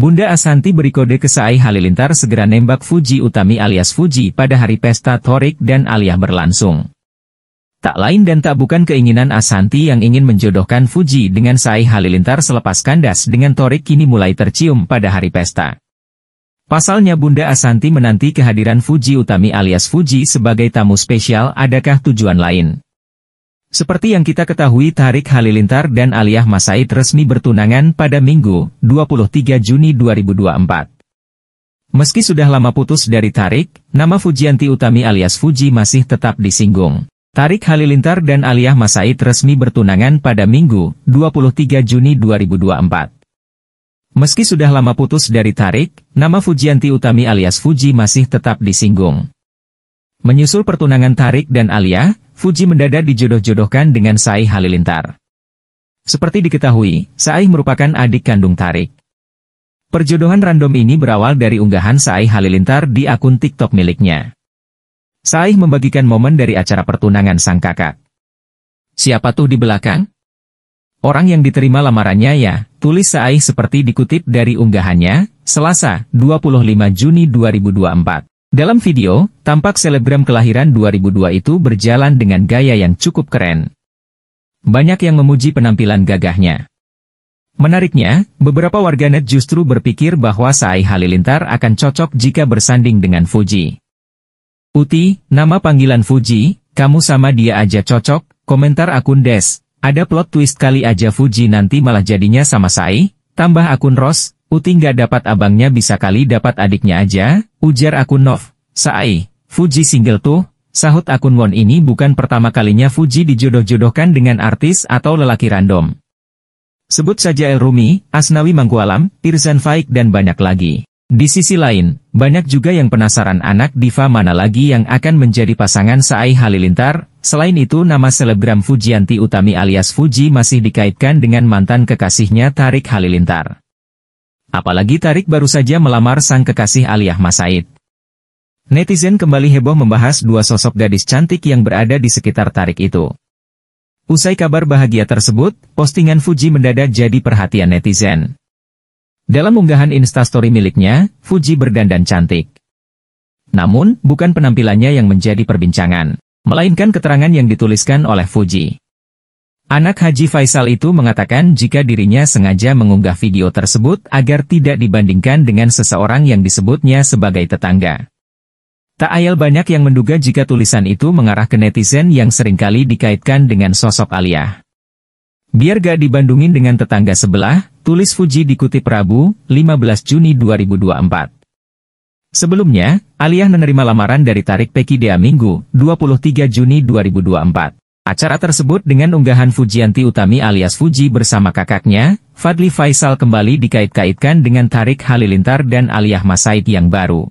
Bunda Asanti beri kode ke Sai Halilintar segera nembak Fuji Utami alias Fuji pada hari pesta Torik dan Aliyah berlangsung. Tak lain dan tak bukan keinginan Asanti yang ingin menjodohkan Fuji dengan Sai Halilintar selepas kandas dengan Torik kini mulai tercium pada hari pesta. Pasalnya Bunda Asanti menanti kehadiran Fuji Utami alias Fuji sebagai tamu spesial adakah tujuan lain. Seperti yang kita ketahui Tarik Halilintar dan Aliyah Masaid resmi bertunangan pada Minggu, 23 Juni 2024. Meski sudah lama putus dari Tarik, nama Fujianti Utami alias Fuji masih tetap disinggung. Tarik Halilintar dan Aliyah Masaid resmi bertunangan pada Minggu, 23 Juni 2024. Meski sudah lama putus dari Tarik, nama Fujianti Utami alias Fuji masih tetap disinggung. Menyusul pertunangan Tarik dan Aliyah, Fuji mendadak dijodoh-jodohkan dengan Sai Halilintar. Seperti diketahui, Sai merupakan adik kandung Tarik. Perjodohan random ini berawal dari unggahan Sai Halilintar di akun TikTok miliknya. Sai membagikan momen dari acara pertunangan sang kakak. Siapa tuh di belakang? Orang yang diterima lamarannya ya, tulis Sai seperti dikutip dari unggahannya, Selasa, 25 Juni 2024. Dalam video, tampak selebgram kelahiran 2002 itu berjalan dengan gaya yang cukup keren. Banyak yang memuji penampilan gagahnya. Menariknya, beberapa warganet justru berpikir bahwa Sai Halilintar akan cocok jika bersanding dengan Fuji. Uti, nama panggilan Fuji, kamu sama dia aja cocok, komentar akun Des, ada plot twist kali aja Fuji nanti malah jadinya sama Sai, tambah akun Ros, Uti nggak dapat abangnya bisa kali dapat adiknya aja, ujar akun Nov. Saai, Fuji single tuh, sahut akun Won ini bukan pertama kalinya Fuji dijodoh-jodohkan dengan artis atau lelaki random. Sebut saja El Rumi, Asnawi Mangkualam, Irzan Faik dan banyak lagi. Di sisi lain, banyak juga yang penasaran anak diva mana lagi yang akan menjadi pasangan Saai Halilintar, selain itu nama selebgram Fujianti Utami alias Fuji masih dikaitkan dengan mantan kekasihnya Tarik Halilintar. Apalagi Tarik baru saja melamar sang kekasih Aliyah Masaid. Netizen kembali heboh membahas dua sosok gadis cantik yang berada di sekitar Tarik itu. Usai kabar bahagia tersebut, postingan Fuji mendadak jadi perhatian netizen. Dalam unggahan instastory miliknya, Fuji berdandan cantik. Namun, bukan penampilannya yang menjadi perbincangan, melainkan keterangan yang dituliskan oleh Fuji. Anak Haji Faisal itu mengatakan jika dirinya sengaja mengunggah video tersebut agar tidak dibandingkan dengan seseorang yang disebutnya sebagai tetangga. Tak ayal banyak yang menduga jika tulisan itu mengarah ke netizen yang seringkali dikaitkan dengan sosok Alia. Biar gak dibandungin dengan tetangga sebelah, tulis Fuji dikutip Rabu, 15 Juni 2024. Sebelumnya, Aliyah menerima lamaran dari Tarik Peki Dea Minggu, 23 Juni 2024. Acara tersebut dengan unggahan Fujianti Utami alias Fuji bersama kakaknya, Fadli Faisal kembali dikait-kaitkan dengan Tarik Halilintar dan Aliyah Masaid yang baru.